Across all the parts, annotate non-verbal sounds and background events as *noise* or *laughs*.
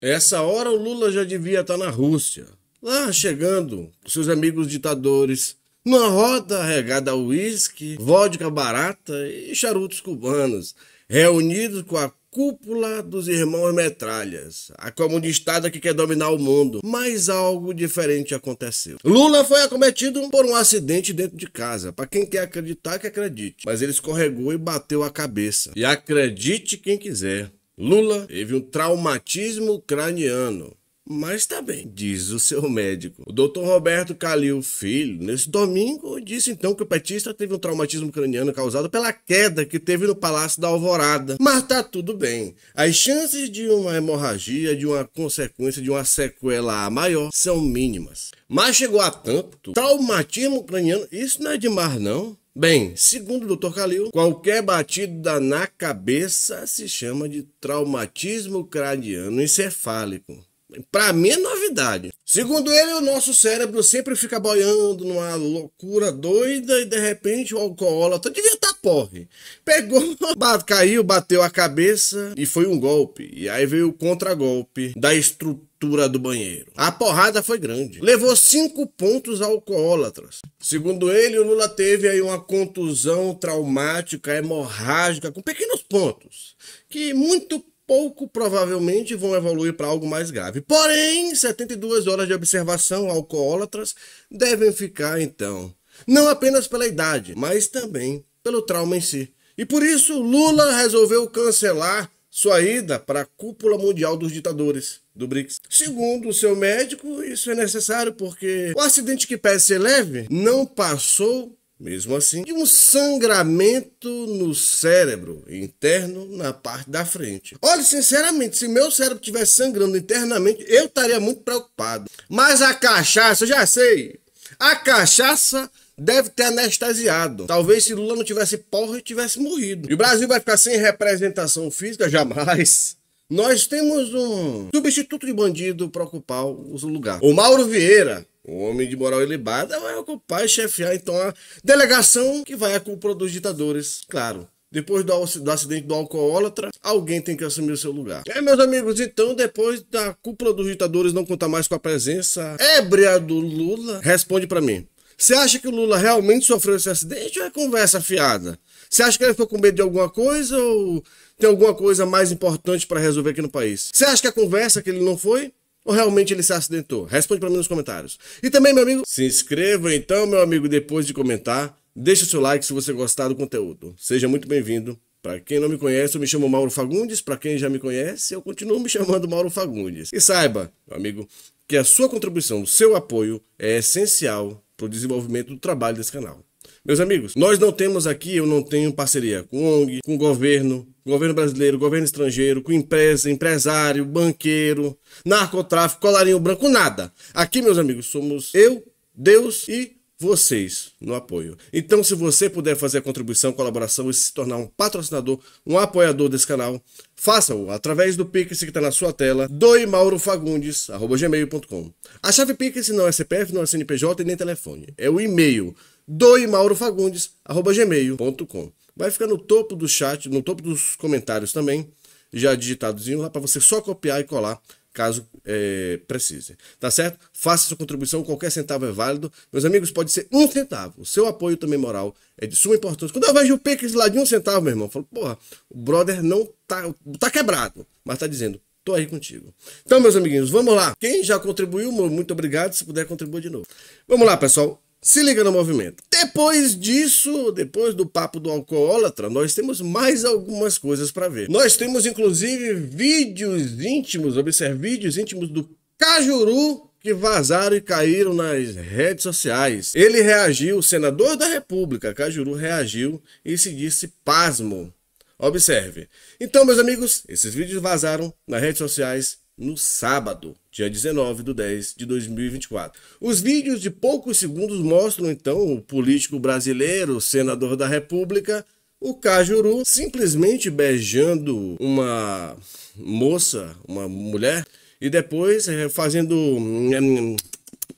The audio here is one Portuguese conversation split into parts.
Essa hora o Lula já devia estar tá na Rússia, lá chegando com seus amigos ditadores, numa roda regada a uísque, vodka barata e charutos cubanos, reunidos com a cúpula dos irmãos metralhas, a comunistada que quer dominar o mundo. Mas algo diferente aconteceu. Lula foi acometido por um acidente dentro de casa. Para quem quer acreditar, que acredite. Mas ele escorregou e bateu a cabeça. E acredite quem quiser. Lula teve um traumatismo craniano mas está bem, diz o seu médico. O doutor Roberto Calil Filho, nesse domingo, disse então que o petista teve um traumatismo craniano causado pela queda que teve no Palácio da Alvorada. Mas tá tudo bem. As chances de uma hemorragia, de uma consequência, de uma sequela maior, são mínimas. Mas chegou a tanto traumatismo craniano, isso não é demais não. Bem, segundo o Dr. Calil, qualquer batida na cabeça se chama de traumatismo craniano encefálico. Para mim é novidade. Segundo ele, o nosso cérebro sempre fica boiando numa loucura doida e de repente o alcoólatra devia estar tá porre. Pegou, *laughs* bate, caiu, bateu a cabeça e foi um golpe. E aí veio o contragolpe da estrutura do banheiro. A porrada foi grande. Levou cinco pontos alcoólatras. Segundo ele, o Lula teve aí uma contusão traumática, hemorrágica, com pequenos pontos. Que muito pouco provavelmente vão evoluir para algo mais grave. Porém, 72 horas de observação alcoólatras devem ficar então, não apenas pela idade, mas também pelo trauma em si. E por isso, Lula resolveu cancelar sua ida para a cúpula mundial dos ditadores do BRICS. Segundo o seu médico, isso é necessário porque o acidente que parece ser leve não passou mesmo assim, de um sangramento no cérebro interno na parte da frente. Olha, sinceramente, se meu cérebro estivesse sangrando internamente, eu estaria muito preocupado. Mas a cachaça, eu já sei, a cachaça deve ter anestesiado. Talvez se Lula não tivesse porra, tivesse morrido. E o Brasil vai ficar sem representação física jamais. Nós temos um substituto de bandido para ocupar o lugar. O Mauro Vieira, o homem de moral ilibada vai ocupar e chefiar, então, a delegação que vai à cúpula dos ditadores, claro. Depois do, acidente do alcoólatra, alguém tem que assumir o seu lugar. É, meus amigos, então, depois da cúpula dos ditadores não contar mais com a presença ébria do Lula, responde para mim. Você acha que o Lula realmente sofreu esse acidente ou é conversa fiada? Você acha que ele ficou com medo de alguma coisa ou tem alguma coisa mais importante para resolver aqui no país? Você acha que a conversa que ele não foi? Ou realmente ele se acidentou? Responde para mim nos comentários. E também, meu amigo, se inscreva então, meu amigo, depois de comentar. Deixa seu like se você gostar do conteúdo. Seja muito bem-vindo. Para quem não me conhece, eu me chamo Mauro Fagundes. Para quem já me conhece, eu continuo me chamando Mauro Fagundes. E saiba, meu amigo, que a sua contribuição, o seu apoio é essencial para o desenvolvimento do trabalho desse canal. Meus amigos, nós não temos aqui, eu não tenho parceria com ONG, com governo, governo brasileiro, governo estrangeiro, com empresa, empresário, banqueiro, narcotráfico, colarinho branco, nada. Aqui, meus amigos, somos eu, Deus e vocês no apoio. Então, se você puder fazer a contribuição, colaboração e se tornar um patrocinador, um apoiador desse canal, faça-o através do Pix que está na sua tela, doimaurofagundes.com. A chave Pix não é CPF, não é CNPJ e nem telefone. É o e-mail doimaurofagundes.com. Vai ficar no topo do chat, no topo dos comentários também, já digitadozinho lá para você só copiar e colar caso é, precise. Tá certo? Faça sua contribuição, qualquer centavo é válido. Meus amigos, pode ser um centavo. O seu apoio também moral é de suma importância. Quando eu vejo o Pix lá de um centavo, meu irmão, eu falo, porra, o brother não tá, tá quebrado, mas tá dizendo, tô aí contigo. Então, meus amiguinhos, vamos lá. Quem já contribuiu, muito obrigado. Se puder, contribua de novo. Vamos lá, pessoal. Se liga no movimento. Depois disso, depois do papo do alcoólatra, nós temos mais algumas coisas para ver. Nós temos inclusive vídeos íntimos, observe vídeos íntimos do Cajuru que vazaram e caíram nas redes sociais. Ele reagiu, o senador da República, Cajuru reagiu e se disse pasmo. Observe. Então, meus amigos, esses vídeos vazaram nas redes sociais no sábado, dia 19 de 10 de 2024. Os vídeos de poucos segundos mostram então o político brasileiro, senador da República, o Cajuru, simplesmente beijando uma moça, uma mulher, e depois eh, fazendo hum, hum,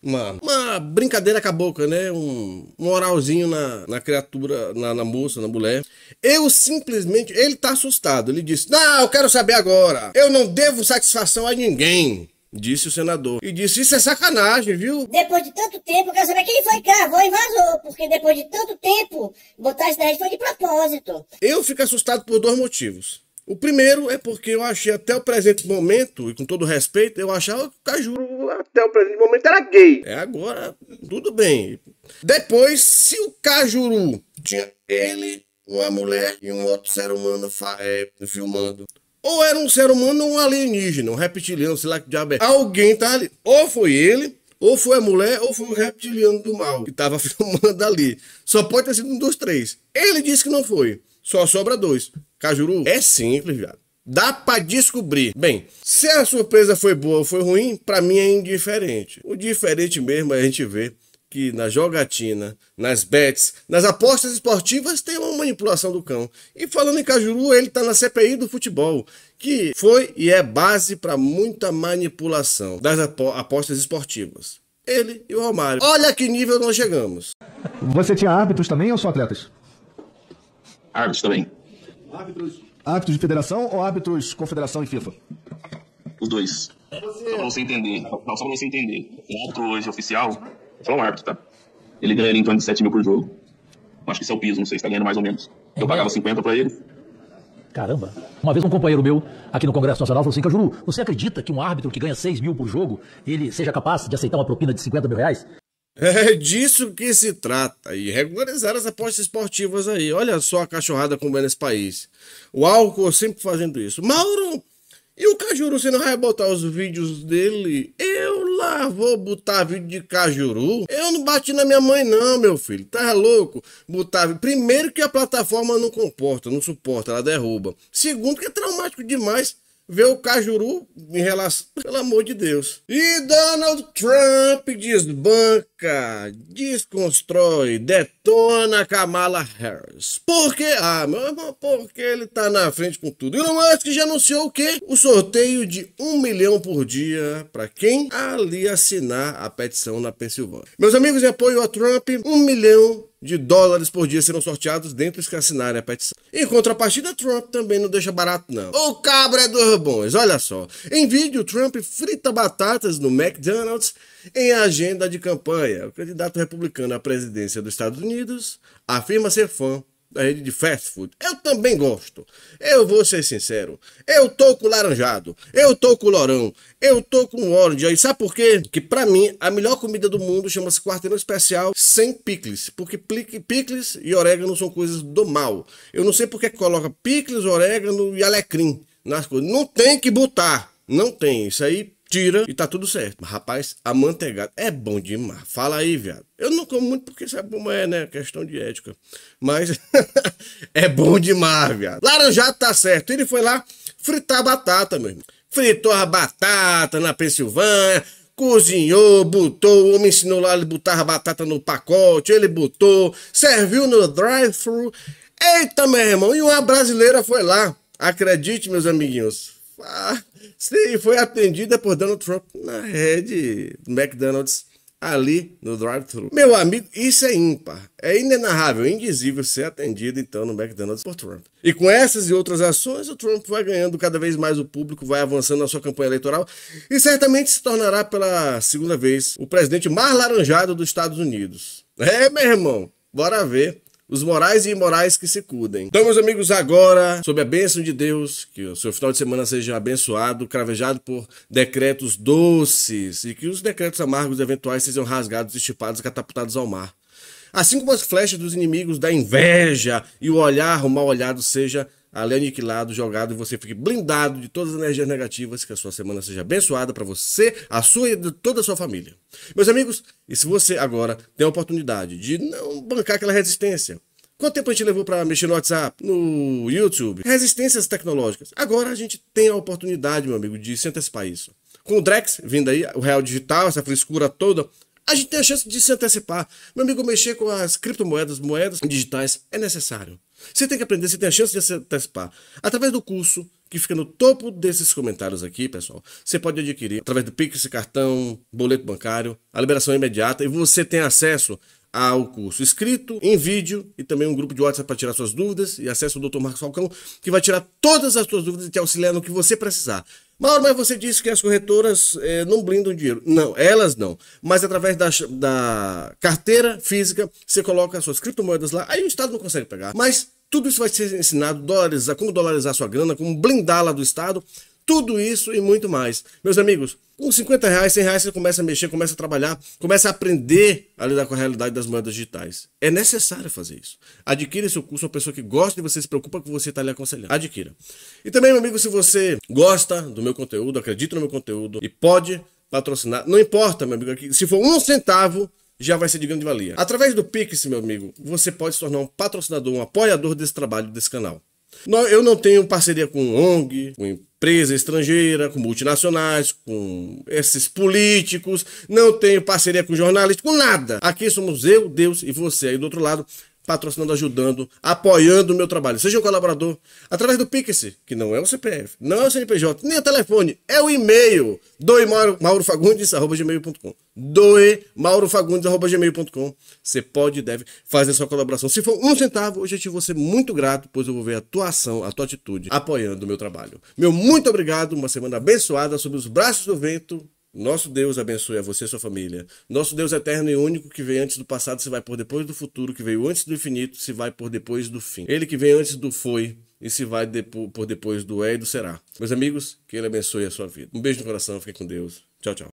uma, uma brincadeira boca, né? Um, um oralzinho na, na criatura, na, na moça, na mulher. Eu simplesmente. Ele tá assustado. Ele disse: Não, eu quero saber agora. Eu não devo satisfação a ninguém. Disse o senador. E disse: Isso é sacanagem, viu? Depois de tanto tempo, eu quero saber quem foi cá. Vou e vazou. Porque depois de tanto tempo, botar isso daí foi de propósito. Eu fico assustado por dois motivos. O primeiro é porque eu achei até o presente momento, e com todo respeito, eu achava que o Cajuru até o presente momento era gay. É agora, tudo bem. Depois, se o Cajuru tinha ele, uma mulher e um outro ser humano é, filmando. Ou era um ser humano ou um alienígena, um reptiliano, sei lá que diabo é. Alguém tá ali. Ou foi ele, ou foi a mulher, ou foi o reptiliano do mal que tava *laughs* filmando ali. Só pode ter sido um dos três. Ele disse que não foi. Só sobra dois. Cajuru é simples, viado. Dá para descobrir. Bem, se a surpresa foi boa ou foi ruim, para mim é indiferente. O diferente mesmo é a gente ver que na jogatina, nas bets, nas apostas esportivas tem uma manipulação do cão. E falando em Cajuru, ele está na CPI do futebol, que foi e é base para muita manipulação das apostas esportivas. Ele e o Romário. Olha que nível nós chegamos. Você tinha árbitros também ou só atletas? árbitros também. Árbitros, árbitros de federação ou árbitros confederação e FIFA? Os dois. Você... Só pra você entender. Não, só pra você entender. O árbitro hoje oficial, só um árbitro, tá? Ele ganha em torno de 7 mil por jogo. Acho que isso é o piso, não sei se tá ganhando mais ou menos. É eu pagava 50 pra ele. Caramba. Uma vez um companheiro meu aqui no Congresso Nacional falou assim, Cajuru, você acredita que um árbitro que ganha 6 mil por jogo, ele seja capaz de aceitar uma propina de 50 mil reais? É disso que se trata. E regularizar as apostas esportivas aí. Olha só a cachorrada como é nesse país. O álcool sempre fazendo isso. Mauro, e o Cajuru, você não vai botar os vídeos dele? Eu lá vou botar vídeo de Cajuru? Eu não bati na minha mãe não, meu filho. Tá louco? Botar... Primeiro que a plataforma não comporta, não suporta, ela derruba. Segundo que é traumático demais ver o Cajuru em relação. Pelo amor de Deus. E Donald Trump desbanca, desconstrói, detona Kamala Harris. Por quê? Ah, meu irmão, porque ele tá na frente com tudo. Elon Musk já anunciou o quê? O sorteio de um milhão por dia para quem ali assinar a petição na Pensilvânia. Meus amigos, em apoio a Trump, um milhão de dólares por dia serão sorteados dentro dos que assinarem a é petição. Em contrapartida, Trump também não deixa barato não. O cabra é dos bons, olha só. Em vídeo, Trump frita batatas no McDonald's em agenda de campanha. O candidato republicano à presidência dos Estados Unidos afirma ser fã da rede de fast food. Eu também gosto. Eu vou ser sincero. Eu tô com laranjado. Eu tô com lorão. Eu tô com orange. E sabe por quê? Que para mim, a melhor comida do mundo chama-se quarteirão especial sem picles. Porque picles e orégano são coisas do mal. Eu não sei porque coloca picles, orégano e alecrim nas coisas. Não tem que botar. Não tem. Isso aí tira e tá tudo certo. rapaz, rapaz, amanteigado é bom demais. Fala aí, viado. Eu não como muito porque sabe como é, né? Questão de ética. Mas *laughs* é bom demais, viado. Laranjado tá certo. Ele foi lá fritar batata, meu irmão. Fritou a batata na Pensilvânia cozinhou, botou, o homem ensinou lá, ele botava batata no pacote, ele botou, serviu no drive-thru. Eita, meu irmão, e uma brasileira foi lá. Acredite, meus amiguinhos. Ah e foi atendida por Donald Trump na rede McDonald's ali no drive-thru. Meu amigo, isso é ímpar. É inenarrável, é indizível ser atendido então no McDonald's por Trump. E com essas e outras ações, o Trump vai ganhando cada vez mais o público, vai avançando na sua campanha eleitoral e certamente se tornará pela segunda vez o presidente mais laranjado dos Estados Unidos. É, meu irmão, bora ver os morais e imorais que se cuidem. Então, meus amigos, agora, sob a bênção de Deus, que o seu final de semana seja abençoado, cravejado por decretos doces e que os decretos amargos eventuais sejam rasgados, estipados e catapultados ao mar. Assim como as flechas dos inimigos da inveja e o olhar, o mal olhado seja ali aniquilado, jogado, e você fique blindado de todas as energias negativas, que a sua semana seja abençoada para você, a sua e toda a sua família. Meus amigos, e se você agora tem a oportunidade de não bancar aquela resistência, Quanto tempo a gente levou para mexer no WhatsApp, no YouTube? Resistências tecnológicas. Agora a gente tem a oportunidade, meu amigo, de se antecipar isso. Com o Drex vindo aí, o Real Digital, essa frescura toda, a gente tem a chance de se antecipar. Meu amigo, mexer com as criptomoedas, moedas digitais, é necessário. Você tem que aprender, você tem a chance de se antecipar. Através do curso, que fica no topo desses comentários aqui, pessoal, você pode adquirir através do Pix, cartão, boleto bancário, a liberação é imediata e você tem acesso ao curso escrito, em vídeo e também um grupo de WhatsApp para tirar suas dúvidas e acesso ao Dr. Marcos Falcão, que vai tirar todas as suas dúvidas e te auxiliar no que você precisar. Mauro, mas você disse que as corretoras é, não blindam dinheiro. Não, elas não. Mas através da, da carteira física, você coloca as suas criptomoedas lá, aí o Estado não consegue pegar. Mas tudo isso vai ser ensinado, dólares, como dolarizar sua grana, como blindá-la do Estado, tudo isso e muito mais. Meus amigos, com 50 reais, 100 reais você começa a mexer, começa a trabalhar, começa a aprender a lidar com a realidade das moedas digitais. É necessário fazer isso. Adquira seu curso, uma pessoa que gosta de você, se preocupa com você, está lhe aconselhando. Adquira. E também, meu amigo, se você gosta do meu conteúdo, acredita no meu conteúdo e pode patrocinar, não importa, meu amigo, se for um centavo, já vai ser de grande valia. Através do Pix, meu amigo, você pode se tornar um patrocinador, um apoiador desse trabalho, desse canal. Eu não tenho parceria com ONG, com empresa estrangeira, com multinacionais, com esses políticos, não tenho parceria com jornalista, com nada. Aqui somos eu, Deus e você aí do outro lado patrocinando, ajudando, apoiando o meu trabalho. Seja um colaborador, através do Pix, que não é o CPF, não é o CNPJ, nem o telefone, é o e-mail. Doe maurofagundes.gmail.com Doe maurofagundes.gmail.com Você pode e deve fazer sua colaboração. Se for um centavo, hoje eu te vou ser muito grato, pois eu vou ver a tua ação, a tua atitude, apoiando o meu trabalho. Meu muito obrigado, uma semana abençoada, sob os braços do vento. Nosso Deus abençoe a você e a sua família. Nosso Deus eterno e único, que veio antes do passado, se vai por depois do futuro, que veio antes do infinito, se vai por depois do fim. Ele que veio antes do foi e se vai por depois do é e do será. Meus amigos, que ele abençoe a sua vida. Um beijo no coração, fique com Deus. Tchau, tchau.